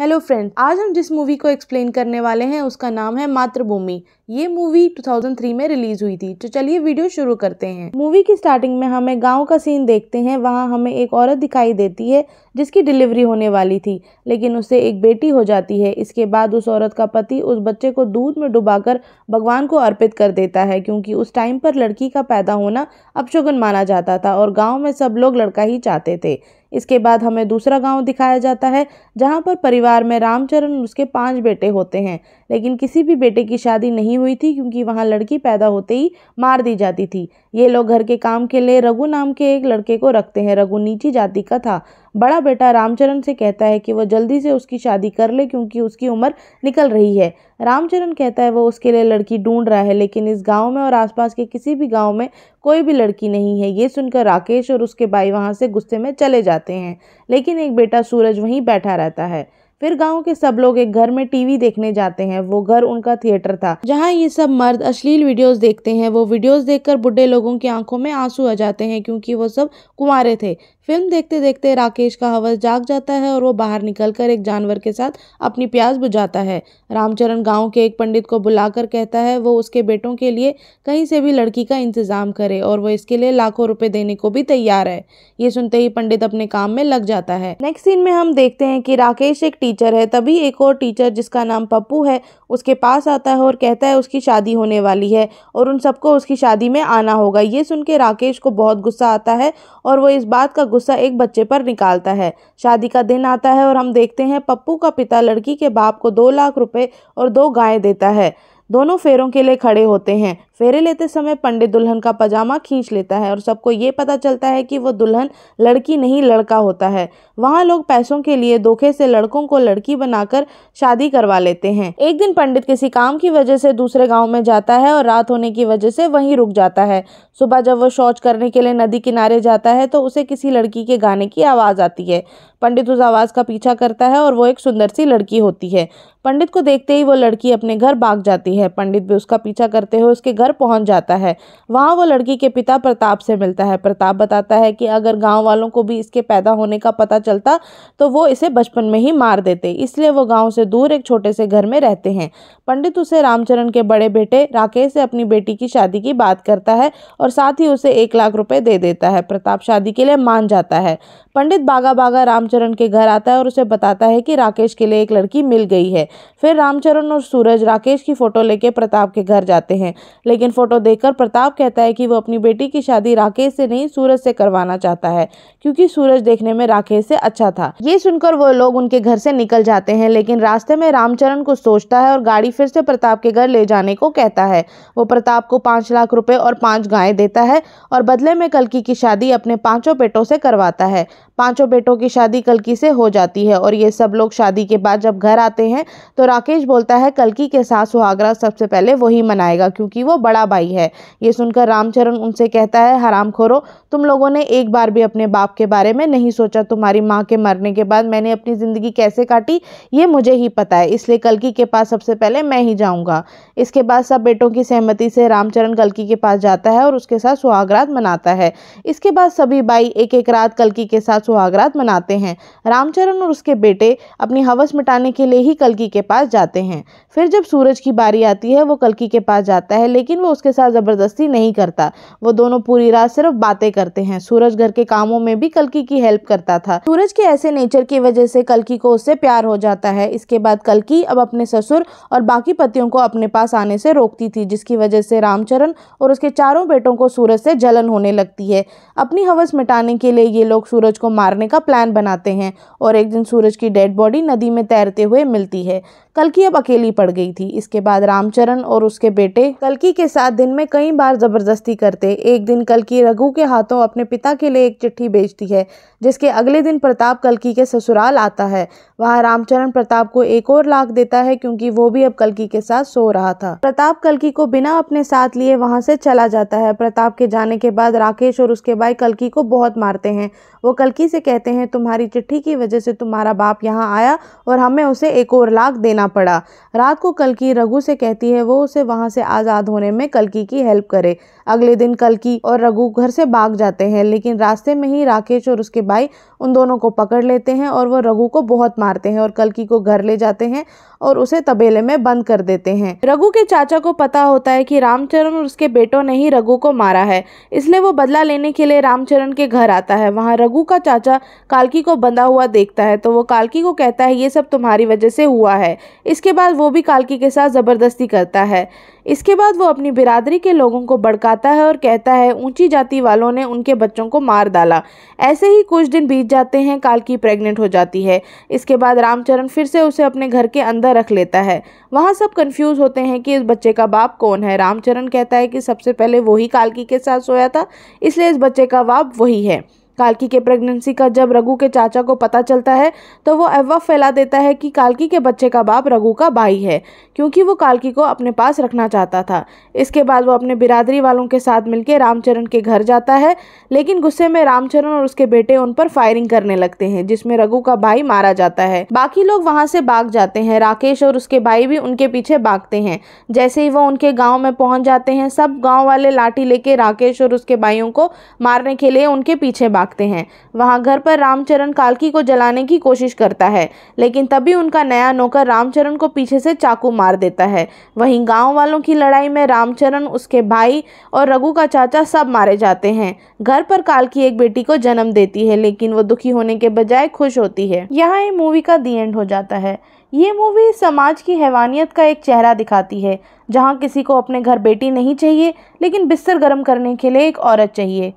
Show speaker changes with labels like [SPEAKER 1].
[SPEAKER 1] hello friend आज हम जिस मूवी को एक्सप्लेन करने वाले हैं उसका नाम है मातृभूमि ये मूवी 2003 में रिलीज हुई थी तो चलिए वीडियो शुरू करते हैं मूवी की स्टार्टिंग में हमें गांव का सीन देखते हैं वहां हमें एक औरत दिखाई देती है जिसकी डिलीवरी होने वाली थी लेकिन उससे एक बेटी हो जाती है इसके बाद उस औरत का पति उस बच्चे को दूध में कर भगवान को अर्पित कर देता है क्योंकि उस टाइम पर लड़की का पैदा होना अपशगुन माना जाता था और गाँव में सब लोग लड़का ही चाहते थे इसके बाद हमें दूसरा गांव दिखाया जाता है जहां पर परिवार में रामचरण उसके पांच बेटे होते हैं लेकिन किसी भी बेटे की शादी नहीं हुई थी क्योंकि वहाँ लड़की पैदा होते ही मार दी जाती थी ये लोग घर के काम के लिए रघु नाम के एक लड़के को रखते हैं रघु नीची जाति का था बड़ा बेटा रामचरण से कहता है कि वह जल्दी से उसकी शादी कर ले क्योंकि उसकी उम्र निकल रही है रामचरण कहता है वो उसके लिए लड़की ढूंढ रहा है लेकिन इस गांव में और आसपास के किसी भी गांव में कोई भी लड़की नहीं है ये सुनकर राकेश और उसके भाई वहाँ से गुस्से में चले जाते हैं लेकिन एक बेटा सूरज वहीं बैठा रहता है फिर गांव के सब लोग एक घर में टीवी देखने जाते हैं वो घर उनका थिएटर था जहां ये सब मर्द अश्लील वीडियोस देखते हैं वो वीडियोस देखकर बुढ़े लोगों की आंखों में आंसू आ जाते हैं क्योंकि वो सब कुंवारे थे फिल्म देखते देखते राकेश का हवस जाग जाता है और वो बाहर निकलकर एक जानवर के साथ अपनी प्यास बुझाता है रामचरण गांव के एक पंडित को बुलाकर कहता है वो उसके बेटों के लिए कहीं से भी लड़की का इंतज़ाम करे और वो इसके लिए लाखों रुपए देने को भी तैयार है ये सुनते ही पंडित अपने काम में लग जाता है नेक्स्ट सीन में हम देखते हैं कि राकेश एक टीचर है तभी एक और टीचर जिसका नाम पप्पू है उसके पास आता है और कहता है उसकी शादी होने वाली है और उन सबको उसकी शादी में आना होगा ये सुन के राकेश को बहुत गुस्सा आता है और वो इस बात का गुस्सा एक बच्चे पर निकालता है शादी का दिन आता है और हम देखते हैं पप्पू का पिता लड़की के बाप को दो लाख रुपए और दो गाय देता है दोनों फेरों के लिए खड़े होते हैं फेरे लेते समय पंडित दुल्हन का पजामा खींच लेता है और सबको ये पता चलता है कि वो दुल्हन लड़की नहीं लड़का होता है वहाँ लोग पैसों के लिए धोखे से लड़कों को लड़की बनाकर शादी करवा लेते हैं एक दिन पंडित किसी काम की वजह से दूसरे गाँव में जाता है और रात होने की वजह से वहीं रुक जाता है सुबह जब वो शौच करने के लिए नदी किनारे जाता है तो उसे किसी लड़की के गाने की आवाज़ आती है पंडित उस आवाज़ का पीछा करता है और वो एक सुंदर सी लड़की होती है पंडित को देखते ही वो लड़की अपने घर भाग जाती है पंडित भी उसका पीछा करते हुए उसके घर पहुंच जाता है वहाँ वो लड़की के पिता प्रताप से मिलता है प्रताप बताता है कि अगर गांव वालों को भी इसके पैदा होने का पता चलता तो वो इसे बचपन में ही मार देते इसलिए वो गाँव से दूर एक छोटे से घर में रहते हैं पंडित उसे रामचरण के बड़े बेटे राकेश से अपनी बेटी की शादी की बात करता है और साथ ही उसे एक लाख रुपये दे देता है प्रताप शादी के लिए मान जाता है पंडित बागा बागा रामचरण के घर आता है और उसे बताता है कि राकेश के लिए एक लड़की मिल गई है फिर रामचरण और सूरज राकेश की फ़ोटो लेके प्रताप के घर जाते हैं लेकिन फ़ोटो देखकर प्रताप कहता है कि वो अपनी बेटी की शादी राकेश से नहीं सूरज से करवाना चाहता है क्योंकि सूरज देखने में राकेश से अच्छा था ये सुनकर वो लोग उनके घर से निकल जाते हैं लेकिन रास्ते में रामचरण कुछ सोचता है और गाड़ी फिर से प्रताप के घर ले जाने को कहता है वो प्रताप को पाँच लाख रुपये और पाँच गायें देता है और बदले में कलकी की शादी अपने पाँचों बेटों से करवाता है पांचों बेटों की शादी कलकी से हो जाती है और ये सब लोग शादी के बाद जब घर आते हैं तो राकेश बोलता है कलकी के साथ सुहागरा सबसे पहले वही मनाएगा क्योंकि वो बड़ा भाई है ये सुनकर रामचरण उनसे कहता है हराम खोरो तुम लोगों ने एक बार भी अपने बाप के बारे में नहीं सोचा तुम्हारी माँ के मरने के बाद मैंने अपनी ज़िंदगी कैसे काटी ये मुझे ही पता है इसलिए कलकी के पास सबसे पहले मैं ही जाऊँगा इसके बाद सब बेटों की सहमति से रामचरण कलकी के पास जाता है और उसके साथ सुहागरात मनाता है इसके बाद सभी बाई एक एक रात कलकी के साथ साथ सुहागरात मनाते हैं रामचरण और उसके बेटे अपनी हवस मिटाने के लिए ही कलकी के पास जाते हैं फिर जब सूरज की बारी आती है वो कलकी के पास जाता है लेकिन वो उसके साथ ज़बरदस्ती नहीं करता वो दोनों पूरी रात सिर्फ बातें करते हैं सूरज घर के कामों में भी कलकी की हेल्प करता था सूरज के ऐसे नेचर की वजह से कलकी को उससे प्यार हो जाता है इसके बाद कलकी अब अपने ससुर और बाकी पतियों को अपने पास आने से रोकती थी जिसकी वजह से रामचरण और उसके चारों बेटों को सूरज से जलन होने लगती है अपनी हवस मिटाने के लिए ये लोग सूरज को मारने का प्लान बनाते हैं और एक दिन सूरज की डेड बॉडी नदी में तैरते हुए मिलती है कलकी अब अकेली पड़ गई थी इसके बाद रामचरण और उसके बेटे कलकी के साथ दिन में कई बार जबरदस्ती करते एक दिन कलकी रघु के हाथों अपने पिता के लिए एक चिट्ठी भेजती है जिसके अगले दिन प्रताप कलकी के ससुराल आता है वहाँ रामचरण प्रताप को एक और लाख देता है क्योंकि वो भी अब कलकी के साथ सो रहा था प्रताप कलकी को बिना अपने साथ लिए वहाँ से चला जाता है प्रताप के जाने के बाद राकेश और उसके भाई कलकी को बहुत मारते हैं वो कल लड़की से कहते हैं तुम्हारी चिट्ठी की वजह से तुम्हारा बाप यहाँ आया और हमें उसे एक और लाख देना पड़ा रात को कलकी रघु से कहती है वो उसे वहाँ से आज़ाद होने में कलकी की हेल्प करे अगले दिन कलकी और रघु घर से भाग जाते हैं लेकिन रास्ते में ही राकेश और उसके भाई उन दोनों को पकड़ लेते हैं और वो रघु को बहुत मारते हैं और कलकी को घर ले जाते हैं और उसे तबेले में बंद कर देते हैं रघु के चाचा को पता होता है कि रामचरण और उसके बेटों ने ही रघु को मारा है इसलिए वो बदला लेने के लिए रामचरण के घर आता है वहाँ रघु का चाचा कालकी को बंधा हुआ देखता है तो वो कालकी को कहता है ये सब तुम्हारी वजह से हुआ है इसके बाद वो भी कालकी के साथ ज़बरदस्ती करता है इसके बाद वो अपनी बिरादरी के लोगों को भड़काता है और कहता है ऊंची जाति वालों ने उनके बच्चों को मार डाला ऐसे ही कुछ दिन बीत जाते हैं कालकी प्रेग्नेंट हो जाती है इसके बाद रामचरण फिर से उसे अपने घर के अंदर रख लेता है वहाँ सब कंफ्यूज होते हैं कि इस बच्चे का बाप कौन है रामचरण कहता है कि सबसे पहले वही कालकी के साथ सोया था इसलिए इस बच्चे का बाप वही है कालकी के प्रेगनेंसी का जब रघु के चाचा को पता चलता है तो वो अफवाह फैला देता है कि कालकी के बच्चे का बाप रघु का भाई है क्योंकि वो कालकी को अपने पास रखना चाहता था इसके बाद वो अपने बिरादरी वालों के साथ मिलकर रामचरण के घर जाता है लेकिन गुस्से में रामचरण और उसके बेटे उन पर फायरिंग करने लगते हैं जिसमें रघु का भाई मारा जाता है बाकी लोग वहाँ से भाग जाते हैं राकेश और उसके भाई भी उनके पीछे भागते हैं जैसे ही वो उनके गाँव में पहुँच जाते हैं सब गाँव वाले लाठी लेके राकेश और उसके भाइयों को मारने के लिए उनके पीछे भाग भागते हैं वहाँ घर पर रामचरण कालकी को जलाने की कोशिश करता है लेकिन तभी उनका नया नौकर रामचरण को पीछे से चाकू मार देता है वहीं गांव वालों की लड़ाई में रामचरण उसके भाई और रघु का चाचा सब मारे जाते हैं घर पर कालकी एक बेटी को जन्म देती है लेकिन वो दुखी होने के बजाय खुश होती है यहाँ ये मूवी का दी एंड हो जाता है ये मूवी समाज की हैवानियत का एक चेहरा दिखाती है जहाँ किसी को अपने घर बेटी नहीं चाहिए लेकिन बिस्तर गर्म करने के लिए एक औरत चाहिए